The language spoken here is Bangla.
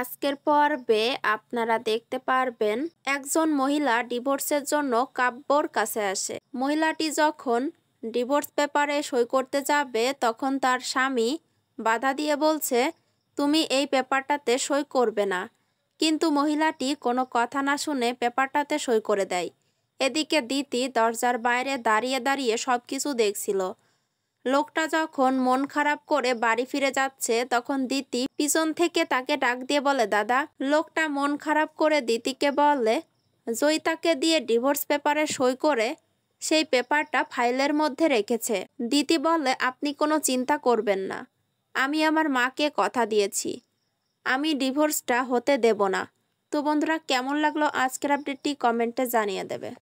আজকের পর্বে আপনারা দেখতে পারবেন একজন মহিলা ডিভোর্সের জন্য কাব্যর কাছে আসে মহিলাটি যখন ডিভোর্স পেপারে সই করতে যাবে তখন তার স্বামী বাধা দিয়ে বলছে তুমি এই পেপারটাতে সই করবে না কিন্তু মহিলাটি কোনো কথা না শুনে পেপারটাতে সই করে দেয় এদিকে দিতি দরজার বাইরে দাঁড়িয়ে দাঁড়িয়ে সব কিছু দেখছিল লোকটা যখন মন খারাপ করে বাড়ি ফিরে যাচ্ছে তখন দিতি পিছন থেকে তাকে ডাক দিয়ে বলে দাদা লোকটা মন খারাপ করে দিতিকে বলে জয়িতাকে দিয়ে ডিভোর্স পেপারে সই করে সেই পেপারটা ফাইলের মধ্যে রেখেছে দিতি বলে আপনি কোনো চিন্তা করবেন না আমি আমার মাকে কথা দিয়েছি আমি ডিভোর্সটা হতে দেব না তো বন্ধুরা কেমন লাগলো আজকের আপডেটটি কমেন্টে জানিয়ে দেবে